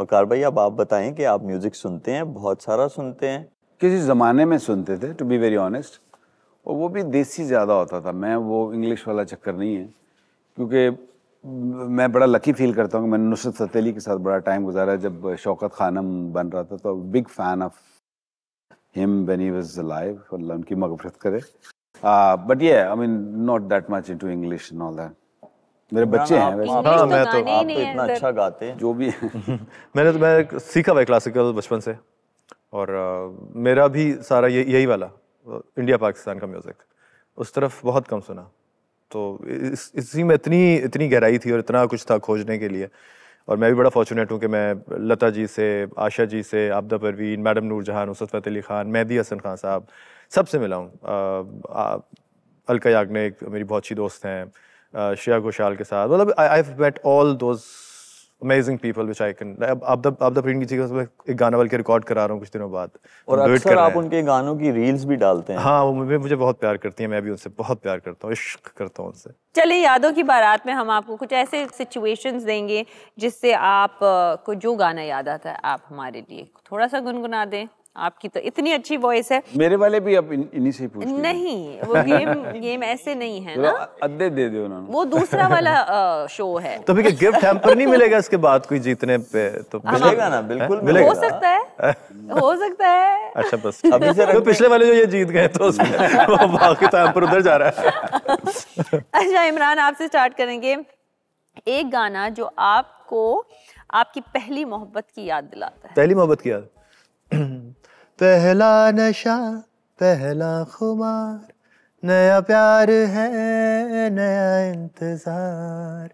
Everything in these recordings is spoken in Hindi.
वकार भाई अब आप बताएं कि आप म्यूजिक सुनते हैं बहुत सारा सुनते हैं किसी ज़माने में सुनते थे टू बी वेरी ऑनेस्ट और वो भी देसी ज़्यादा होता था मैं वो इंग्लिश वाला चक्कर नहीं है क्योंकि मैं बड़ा लकी फील करता हूँ कि मैंने नुसरत फतेह के साथ बड़ा टाइम गुजारा जब शौकत खानम बन रहा था तो big fan of him when he was live Allah उनकी मगफरत करे बट ये I mean not that much into English know that मेरे बच्चे हैं वैसे हाँ तो मैं तो आप तो इतना अच्छा गाते हैं जो भी मैंने तो मैं सीखा हुआ क्लासिकल बचपन से और मेरा भी सारा ये यही वाला इंडिया पाकिस्तान का म्यूज़िक उस तरफ बहुत कम सुना तो इस इसी में इतनी इतनी गहराई थी और इतना कुछ था खोजने के लिए और मैं भी बड़ा फॉर्चुनेट हूँ कि मैं लता जी से आशा जी से आबदा परवीन मैडम नूर जहान उसत फतेह अली ख़ान मेहदी हसन खान साहब सबसे मिला हूँ अलका याग्निक मेरी बहुत अच्छी दोस्त हैं श्रेया uh, घोषाल के साथ मतलब I met all those amazing people which I can अब अब द प्रिंट किसी का एक गाना बल्कि रिकॉर्ड करा रहा हूँ कुछ दिनों बाद और अक्सर आप उनके गानों की रील्स भी डालते हैं हाँ वो मुझे मुझे बहुत प्यार करती है मैं भी उनसे बहुत प्यार करता हूँ इश्क करता हूँ उनसे चलिए यादों की बारात में हम आपको कुछ ऐसे सिचुएशंस देंगे जिससे आप को जो गाना याद आता है आप हमारे लिए थोड़ा सा गुनगुना दें आपकी तो इतनी अच्छी वॉइस है मेरे वाले भी अब इन्हीं से पूछ नहीं वो गेम गेम ऐसे नहीं है ना अद्दे दे दो ना वो दूसरा वाला आ, शो है तो भी गिफ्ट हैम्पर नहीं मिलेगा इसके बाद कोई जीतने पे तो मिलेगा ना बिल्कुल मिलेगा हो सकता है हो सकता है अच्छा बस अभी से तो पिछले वाले जो ये जीत गए तो उसमें बाकी तो हैम्पर उधर जा रहा है अच्छा इमरान आपसे स्टार्ट करेंगे एक गाना जो आपको आपकी पहली मोहब्बत की याद दिलाता है पहली मोहब्बत की याद पहला नशा पहला खुमार नया प्यार है नया इंतजार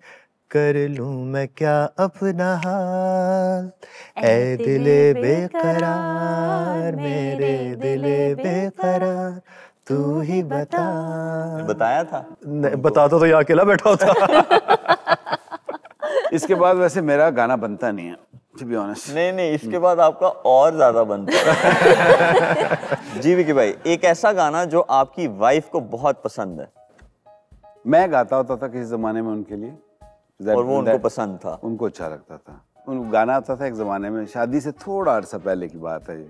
कर लू मैं क्या अपना हाल ए दिले बेकरार मेरे दिले बेकरार तू ही बता बताया था बताता तो यहाँ अकेला बैठा होता इसके बाद वैसे मेरा गाना बनता नहीं है टू बी ऑनेस्ट नहीं नहीं इसके बाद आपका और ज्यादा बनता है जी विकी भाई एक ऐसा गाना जो आपकी वाइफ को बहुत पसंद है मैं गाता होता था किसी जमाने में उनके लिए that, और वो उनको that, पसंद था उनको अच्छा लगता था उन गाना आता था एक जमाने में शादी से थोड़ा अरसा पहले की बात है ये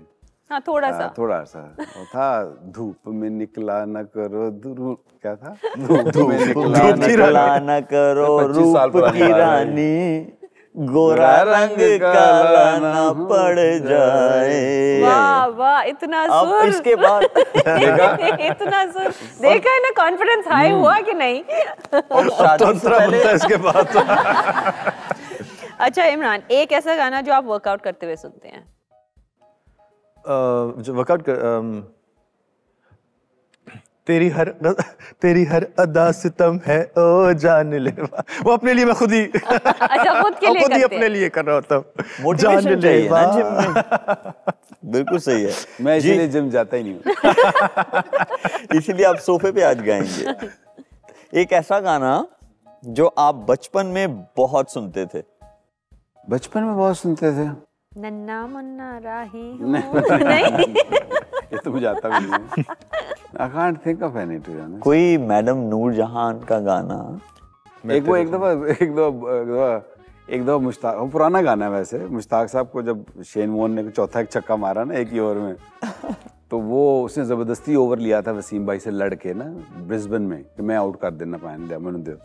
हाँ थोड़ा हाँ, सा थोड़ा सा था धूप में निकला न करो रू क्या था धूप में निकला न करो रूप की रानी गोरा रंग काला ना पड़ जाए वाह वाह इतना सुर इसके बाद देखा इतना सुर देखा है ना कॉन्फिडेंस हाई हम्म। हुआ कि नहीं और बनता है इसके बाद तो। अच्छा इमरान एक ऐसा गाना जो आप वर्कआउट करते हुए सुनते हैं uh, जो वर्कआउट कर uh, तेरी हर तेरी हर अदा सितम है ओ जान ले वो अपने लिए मैं खुद ही अच्छा खुद के लिए खुद ही अपने लिए कर रहा होता हूँ जान ले बिल्कुल सही है मैं इसीलिए जिम जाता ही नहीं हूं इसीलिए आप सोफे पे आज गाएंगे एक ऐसा गाना जो आप बचपन में बहुत सुनते थे बचपन में बहुत सुनते थे नन्ना मुन्ना राही हूं नहीं ये तो मुझे आता भी नहीं I can't think of any two कोई मैडम नूर जहान का गाना एक वो एक दफा एक दो एक दो मुश्ताक वो पुराना गाना है वैसे मुश्ताक साहब को जब शेन मोहन ने चौथा एक छक्का मारा ना एक ही ओवर में तो वो उसने ज़बरदस्ती ओवर लिया था वसीम भाई से लड़के ना ब्रिस्बेन में कि मैं आउट कर देना पाया मनु देव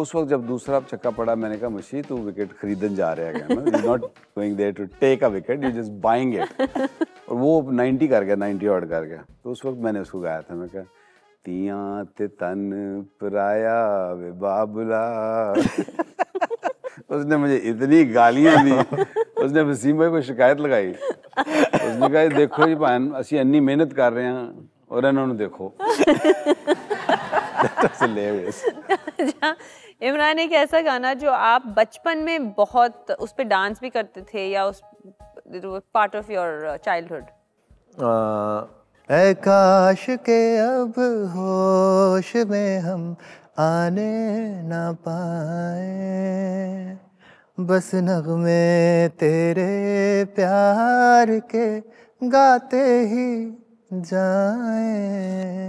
उस वक्त जब दूसरा छक्का पड़ा मैंने कहा मुशी तू विकेट खरीदन जा रहा है you not going there to take a wicket you just buying it और वो 90 कर गया 90 ऑड कर गया तो उस वक्त मैंने उसको गाया था मैं कहा तिया ते तन पराया वे बाबला उसने मुझे इतनी गालियां दी उसने वसीम भाई को शिकायत लगाई उसने कहा देखो जी भान असं इन्नी मेहनत कर रहे हैं और इन्होंने देखो अच्छा, इमरान एक ऐसा गाना जो आप बचपन में बहुत उस पर डांस भी करते थे या उस पार्ट ऑफ योर चाइल्डहुड काश के अब होश में हम आने ना पाए बस नगमे तेरे प्यार के गाते ही जाए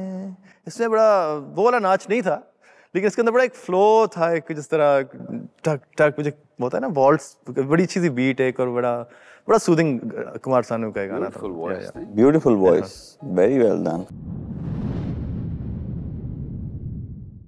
इसमें बड़ा वो वाला नाच नहीं था लेकिन इसके अंदर बड़ा एक फ्लो था एक जिस तरह टक टक मुझे होता है ना वॉल्स बड़ी अच्छी सी बीट एक और बड़ा बड़ा सूदिंग कुमार सानू का गाना था beautiful voice very well done